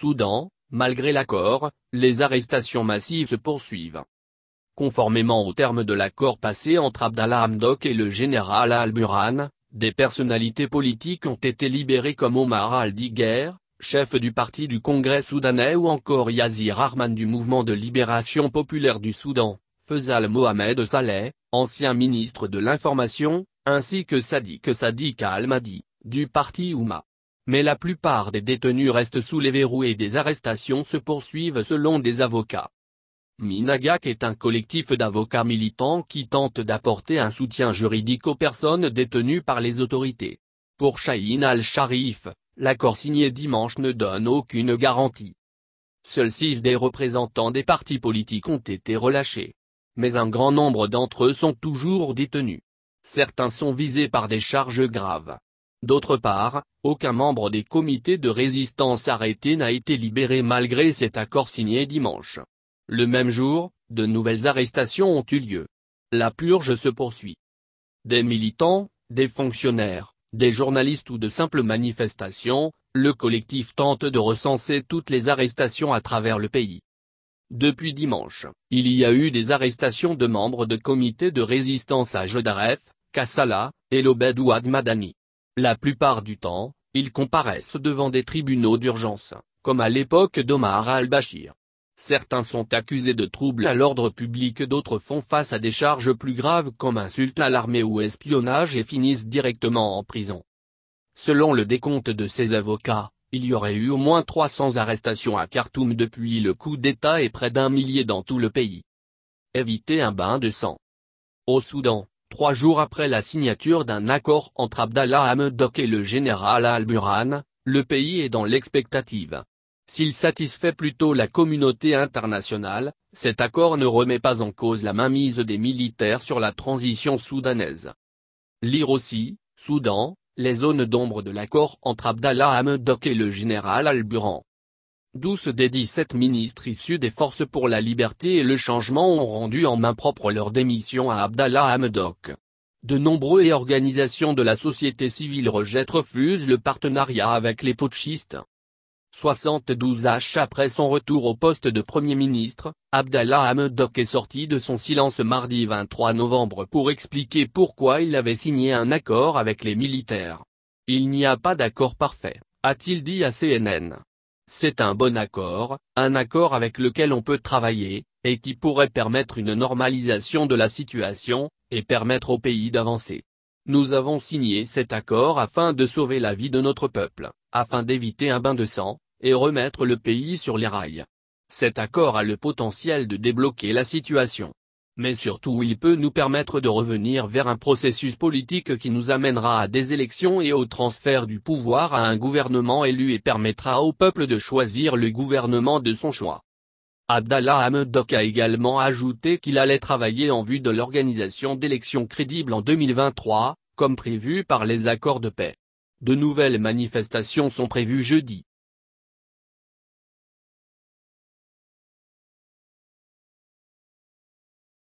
Soudan, malgré l'accord, les arrestations massives se poursuivent. Conformément aux termes de l'accord passé entre Abdallah Hamdok et le général Al-Burhan, des personnalités politiques ont été libérées comme Omar al-Diger, chef du parti du Congrès soudanais ou encore Yazir Arman du mouvement de libération populaire du Soudan, Faisal Mohamed Saleh, ancien ministre de l'information, ainsi que Sadiq Sadiq al-Mahdi, du parti Ouma mais la plupart des détenus restent sous les verrous et des arrestations se poursuivent selon des avocats. Minagak est un collectif d'avocats militants qui tente d'apporter un soutien juridique aux personnes détenues par les autorités. Pour Shahin al-Sharif, l'accord signé dimanche ne donne aucune garantie. Seuls six des représentants des partis politiques ont été relâchés. Mais un grand nombre d'entre eux sont toujours détenus. Certains sont visés par des charges graves. D'autre part, aucun membre des comités de résistance arrêtés n'a été libéré malgré cet accord signé dimanche. Le même jour, de nouvelles arrestations ont eu lieu. La purge se poursuit. Des militants, des fonctionnaires, des journalistes ou de simples manifestations, le collectif tente de recenser toutes les arrestations à travers le pays. Depuis dimanche, il y a eu des arrestations de membres de comités de résistance à Jodaref, Kassala, et Obed ou Admadani. La plupart du temps, ils comparaissent devant des tribunaux d'urgence, comme à l'époque d'Omar al-Bashir. Certains sont accusés de troubles à l'ordre public d'autres font face à des charges plus graves comme insultes à l'armée ou espionnage et finissent directement en prison. Selon le décompte de ses avocats, il y aurait eu au moins 300 arrestations à Khartoum depuis le coup d'État et près d'un millier dans tout le pays. Évitez un bain de sang. Au Soudan, trois jours après la signature d'un accord entre Abdallah Hamdok et le général Al-Burhan, le pays est dans l'expectative. S'il satisfait plutôt la communauté internationale, cet accord ne remet pas en cause la mainmise des militaires sur la transition soudanaise. Lire aussi, Soudan, les zones d'ombre de l'accord entre Abdallah Hamdok et le général Al-Burhan douze des 17 ministres issus des Forces pour la liberté et le changement ont rendu en main propre leur démission à Abdallah Hamdok. De nombreux et organisations de la société civile rejettent refusent le partenariat avec les putschistes. 72 H après son retour au poste de Premier ministre, Abdallah Hamdok est sorti de son silence mardi 23 novembre pour expliquer pourquoi il avait signé un accord avec les militaires. Il n'y a pas d'accord parfait, a-t-il dit à CNN. C'est un bon accord, un accord avec lequel on peut travailler, et qui pourrait permettre une normalisation de la situation, et permettre au pays d'avancer. Nous avons signé cet accord afin de sauver la vie de notre peuple, afin d'éviter un bain de sang, et remettre le pays sur les rails. Cet accord a le potentiel de débloquer la situation mais surtout il peut nous permettre de revenir vers un processus politique qui nous amènera à des élections et au transfert du pouvoir à un gouvernement élu et permettra au peuple de choisir le gouvernement de son choix. Abdallah Hamdok a également ajouté qu'il allait travailler en vue de l'organisation d'élections crédibles en 2023, comme prévu par les accords de paix. De nouvelles manifestations sont prévues jeudi.